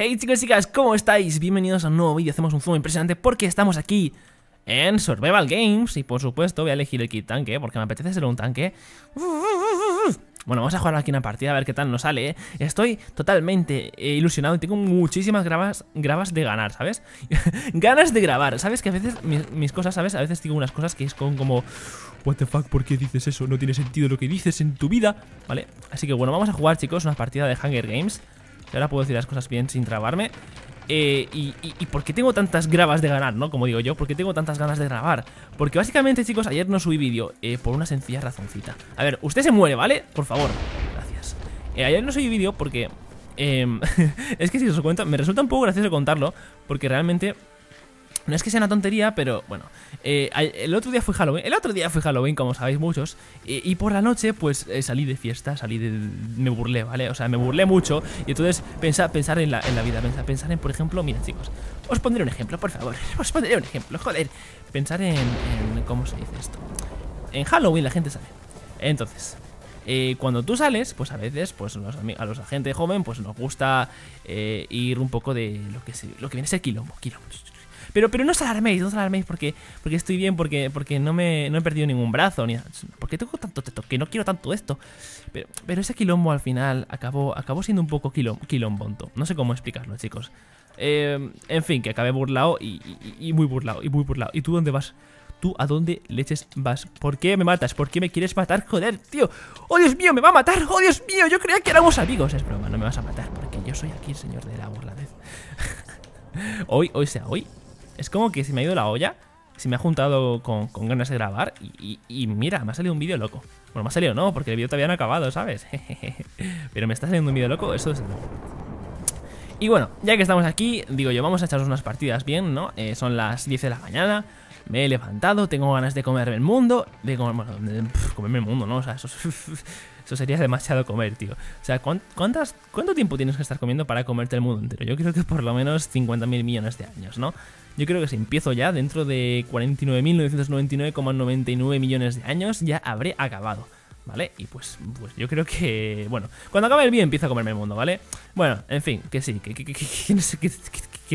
Hey chicos y chicas, ¿cómo estáis? Bienvenidos a un nuevo vídeo, hacemos un zoom impresionante porque estamos aquí en Survival Games Y por supuesto voy a elegir el kit tanque porque me apetece ser un tanque Bueno, vamos a jugar aquí una partida a ver qué tal nos sale ¿eh? Estoy totalmente eh, ilusionado y tengo muchísimas grabas, grabas de ganar, ¿sabes? Ganas de grabar, ¿sabes? Que a veces mis, cosas, ¿sabes? A veces digo unas cosas que es con como... What the fuck, ¿por qué dices eso? No tiene sentido lo que dices en tu vida, ¿vale? Así que bueno, vamos a jugar chicos una partida de Hunger Games y ahora puedo decir las cosas bien sin trabarme. Eh, y, y, por qué tengo tantas grabas de ganar, ¿no? Como digo yo, ¿por qué tengo tantas ganas de grabar? Porque básicamente, chicos, ayer no subí vídeo eh, por una sencilla razoncita. A ver, usted se muere, ¿vale? Por favor. Gracias. Eh, ayer no subí vídeo porque... Em, es que si os lo cuento, me resulta un poco gracioso contarlo porque realmente no es que sea una tontería, pero bueno. Eh, el otro día fue Halloween. El otro día fue Halloween, como sabéis muchos. y por la noche, pues eh, salí de fiesta, salí de. Me burlé, ¿vale? O sea, me burlé mucho. Y entonces pensar, pensar en, la, en la vida, pensar, en, por ejemplo, miren, chicos, os pondré un ejemplo, por favor. Os pondré un ejemplo, joder. Pensar en. ¿Cómo se dice esto? En Halloween la gente sale. Entonces, eh, cuando tú sales, pues a veces pues a los agentes joven pues nos gusta ir un poco de lo que, lo que viene a ser quilombo, quilombo, pero, pero no os alarméis, no os alarméis porque, porque estoy bien, porque, porque no, me, he perdido ningún brazo. Ni, porque tengo tanto teto? Que no quiero tanto esto. Pero, pero ese quilombo al final acabó, acabó siendo un poco quilombonto. No sé cómo explicarlo, chicos. Eh, en fin, que acabé burlado y, muy burlado, y muy burlado. ¿Y tú dónde vas? ¿Tú a dónde leches vas? ¿Por qué me matas? ¿Por qué me quieres matar? Joder, tío. ¡Oh, Dios mío! ¡Me va a matar! ¡Oh, Dios mío! Yo creía que éramos amigos. Es broma, no me vas a matar porque yo soy aquí el señor de la burladez. hoy, hoy sea hoy, es como que se me ha ido la olla, se me ha juntado con, con ganas de grabar y, mira, me ha salido un vídeo loco. Bueno, me ha salido no, porque el vídeo todavía no ha acabado, ¿sabes? Pero me está saliendo un vídeo loco, eso es... Y bueno, ya que estamos aquí, digo yo, vamos a echarnos unas partidas bien, ¿no? Eh, son las 10 de la mañana, me he levantado, tengo ganas de comerme el mundo, de comer, comerme el mundo, ¿no? O sea, eso es... Eso sería demasiado comer, tío. O sea, ¿cuántas, ¿cuánto tiempo tienes que estar comiendo para comerte el mundo entero? Yo creo que por lo menos 50.000 millones de años, ¿no? Yo creo que si empiezo ya, dentro de 49.999,99 millones de años, ya habré acabado. ¿vale? Y pues, pues yo creo que, bueno, cuando acabe el bien empiezo a comerme el mundo, ¿vale? Bueno, en fin, que sí, que, no sé qué,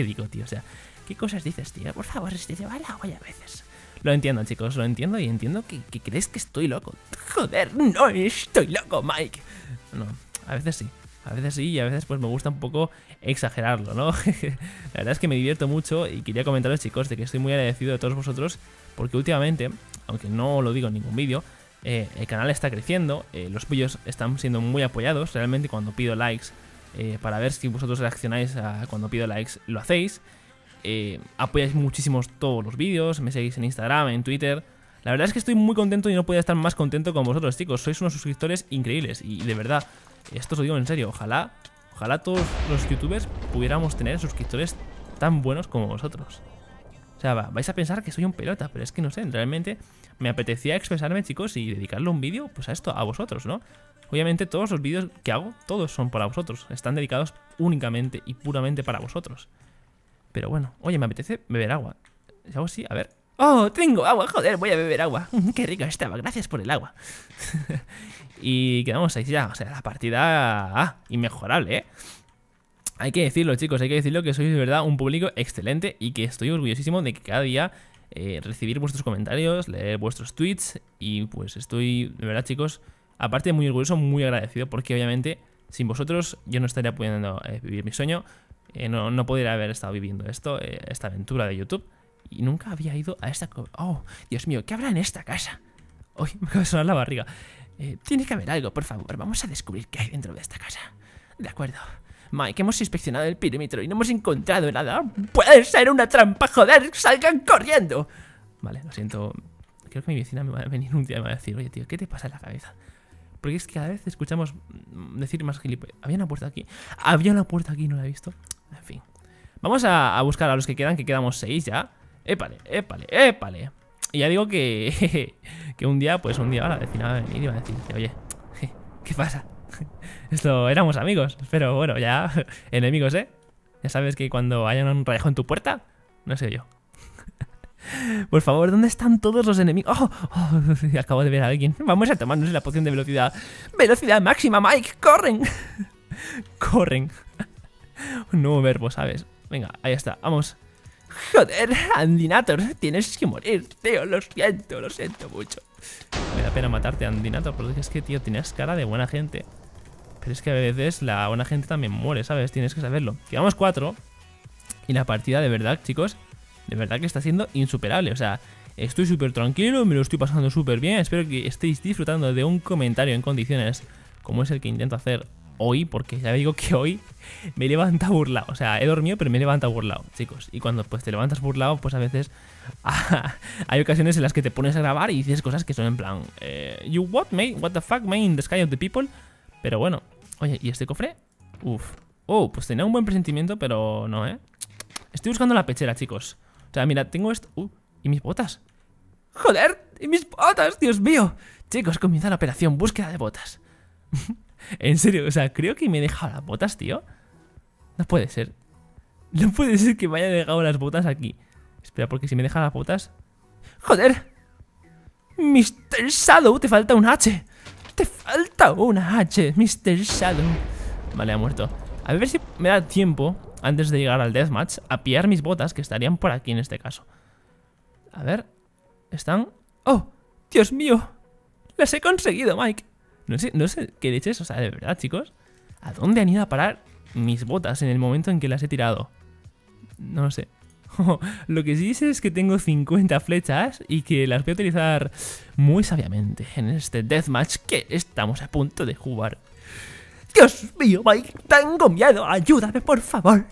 digo, tío, o sea, ¿qué cosas dices, tío? Por favor, si te va la ya a veces. Lo entiendo, chicos, lo entiendo y entiendo que, crees que estoy loco. Joder, no estoy loco, Mike. No, a veces sí. A veces sí y a veces pues me gusta un poco exagerarlo, ¿no? la verdad es que me divierto mucho y quería comentaros chicos de que estoy muy agradecido de todos vosotros porque últimamente, aunque no lo digo en ningún vídeo, eh, el canal está creciendo, eh, los pollos están siendo muy apoyados, realmente cuando pido likes, eh, para ver si vosotros reaccionáis a cuando pido likes, lo hacéis. Eh, apoyáis muchísimos todos los vídeos, me seguís en Instagram, en Twitter. La verdad es que estoy muy contento y no podía estar más contento con vosotros, chicos. Sois unos suscriptores increíbles y de verdad, esto os lo digo en serio. Ojalá, ojalá todos los youtubers pudiéramos tener suscriptores tan buenos como vosotros. O sea, vais a pensar que soy un pelota, pero es que no sé, realmente me apetecía expresarme, chicos, y dedicarle un vídeo pues a esto, a vosotros, ¿no? Obviamente todos los vídeos que hago, todos son para vosotros, están dedicados únicamente y puramente para vosotros. Pero bueno, oye, me apetece beber agua. algo A ver. ¡Oh, tengo agua! Joder, voy a beber agua. ¡Qué rico estaba! Gracias por el agua. y quedamos ahí ya. O sea, la partida... Ah, inmejorable, ¿eh? Hay que decirlo, chicos. Hay que decirlo que sois de verdad un público excelente y que estoy orgullosísimo de que cada día... Eh, recibir vuestros comentarios, leer vuestros tweets y pues estoy, de verdad chicos, aparte muy orgulloso, muy agradecido porque obviamente sin vosotros yo no estaría pudiendo eh, vivir mi sueño, eh, no, no podría haber estado viviendo esto, eh, esta aventura de YouTube. Y nunca había ido a esta... ¡Oh, Dios mío! ¿Qué habrá en esta casa? ¡Uy, me acaba de sonar la barriga! Eh, tiene que haber algo, por favor. Vamos a descubrir qué hay dentro de esta casa. De acuerdo. Mike, hemos inspeccionado el perímetro y no hemos encontrado nada. ¡Puede ser una trampa, joder! ¡Salgan corriendo! Vale, lo siento. Creo que mi vecina me va a venir un día y me va a decir, oye, tío, ¿qué te pasa en la cabeza? Porque es que cada vez escuchamos decir más gilipollas. Había una puerta aquí. Había una puerta aquí, no la he visto. En fin. Vamos a, buscar a los que quedan, que quedamos seis ya. Épale, épale, épale. Y ya digo que, que un día, pues un día la vecina va a venir y va a decir, oye, ¿qué pasa? Esto éramos amigos, pero bueno, ya enemigos, ¿eh? Ya sabes que cuando hayan un rayo en tu puerta, no sé yo. Por favor, ¿dónde están todos los enemigos? Oh, ¡Oh! acabo de ver a alguien. Vamos a tomarnos la poción de velocidad. ¡Velocidad máxima, Mike! ¡Corren! ¡Corren! Un nuevo verbo, ¿sabes? Venga, ahí está, vamos. Joder, Andinator, tienes que morir, tío. Oh, lo siento, lo siento mucho. Me da pena matarte, Andinator, porque es que, tío, tienes cara de buena gente. Pero es que a veces la buena gente también muere, ¿sabes? Tienes que saberlo. Llevamos cuatro. Y la partida, de verdad, chicos, de verdad que está siendo insuperable. O sea, estoy súper tranquilo, me lo estoy pasando súper bien. Espero que estéis disfrutando de un comentario en condiciones como es el que intento hacer hoy, porque ya digo que hoy me levanta burlado. O sea, he dormido, pero me levanta burlado, chicos. Y cuando pues te levantas burlado, pues a veces ah, hay ocasiones en las que te pones a grabar y dices cosas que son en plan, eh, you what, mate? What the fuck, mate? In the sky of the people. Pero bueno, oye, ¿y este cofre? Uf. Oh, pues tenía un buen presentimiento, pero no, ¿eh? Estoy buscando la pechera, chicos. O sea, mira, tengo esto... Uh, ¿y mis botas? ¡Joder! ¡Y mis botas! ¡Dios mío! Chicos, comienza la operación búsqueda de botas. en serio, o sea, creo que me he dejado las botas, tío. No puede ser. No puede ser que me haya dejado las botas aquí. Espera, porque si me deja las botas... ¡Joder! Mr. Shadow, te falta un H. Te falta una H, Mr. Shadow. Vale, ha muerto. A ver si me da tiempo antes de llegar al deathmatch, a pillar mis botas, que estarían por aquí en este caso. A ver, están... ¡Oh! ¡Dios mío! ¡Las he conseguido, Mike! No sé, no sé qué leches, o sea, de verdad, chicos. ¿A dónde han ido a parar mis botas en el momento en que las he tirado? No lo sé. lo que sí sé es que tengo 50 flechas y que las voy a utilizar muy sabiamente en este deathmatch que estamos a punto de jugar. Dios mío, Mike, tengo miedo. Ayúdame, por favor.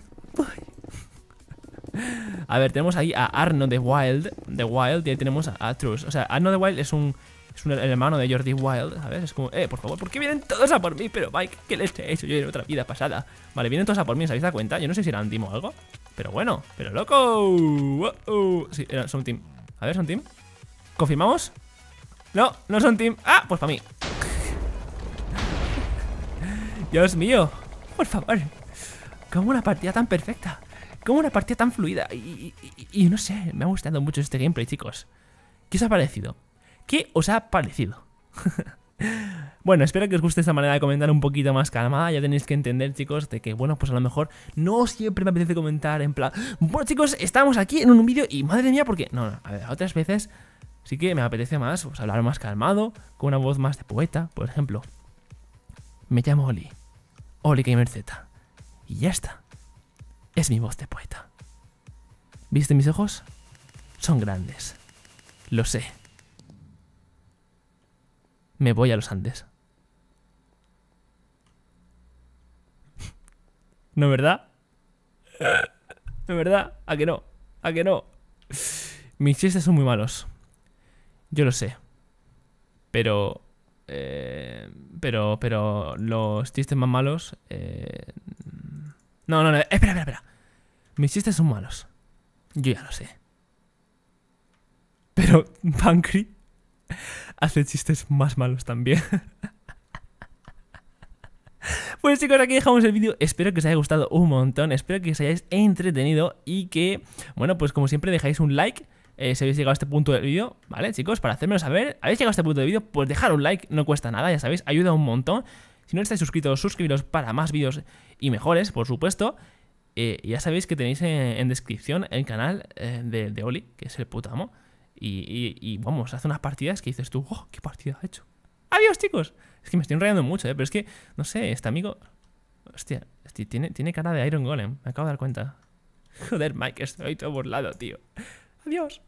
A ver, tenemos ahí a Arno de Wild. De Wild, y ahí tenemos a, Atrus. O sea, Arno de Wild es un. Es un, hermano de Jordi Wild, ¿sabes? Es como, eh, por favor, ¿por qué vienen todos a por mí? Pero Mike, ¿qué les he hecho yo en otra vida pasada? Vale, vienen todos a por mí, ¿sabéis habéis cuenta? Yo no sé si eran team o algo. Pero bueno, pero loco. Uh-uh. Sí, era, son team. A ver, son team. ¿Confirmamos? No, no son team. Ah, pues para mí. Dios mío, por favor. Como una partida tan perfecta. Como una partida tan fluida. Y, no sé, me ha gustado mucho este gameplay, chicos. ¿Qué os ha parecido? ¿Qué os ha parecido? bueno, espero que os guste esta manera de comentar un poquito más calmada. Ya tenéis que entender, chicos, de que, bueno, pues a lo mejor no siempre me apetece comentar en plan... Bueno, chicos, estamos aquí en un vídeo y madre mía, porque... No, no, a ver, otras veces sí que me apetece más pues, hablar más calmado, con una voz más de poeta, por ejemplo. Me llamo Oli. Oli Gamer Z. Y ya está. Es mi voz de poeta. ¿Viste mis ojos? Son grandes. Lo sé. Me voy a los Andes. ¿No es verdad? ¿No es verdad? ¿A que no? ¿A que no? Mis chistes son muy malos. Yo lo sé. Pero eh, pero, pero los chistes más malos. Eh, no, no, no. Espera, espera, espera. Mis chistes son malos. Yo ya lo sé. Pero Pancri hace chistes más malos también. Pues chicos, aquí dejamos el vídeo. Espero que os haya gustado un montón. Espero que os hayáis entretenido y que, bueno, pues como siempre dejáis un like. Eh, si habéis llegado a este punto del vídeo, ¿vale, chicos? Para hacérmelo saber, ¿habéis llegado a este punto del vídeo? Pues dejar un like, no cuesta nada, ya sabéis, ayuda un montón. Si no estáis suscritos, suscribiros para más vídeos y mejores, por supuesto. Eh, ya sabéis que tenéis en, descripción el canal eh, de, Oli, que es el puto amo. Y, vamos, hace unas partidas que dices tú, ¡oh, qué partida ha hecho! ¡Adiós, chicos! Es que me estoy enrollando mucho, ¿eh? Pero es que, no sé, este amigo... Hostia, tiene, tiene cara de Iron Golem, me acabo de dar cuenta. Joder, Mike, estoy todo burlado, tío. Adiós.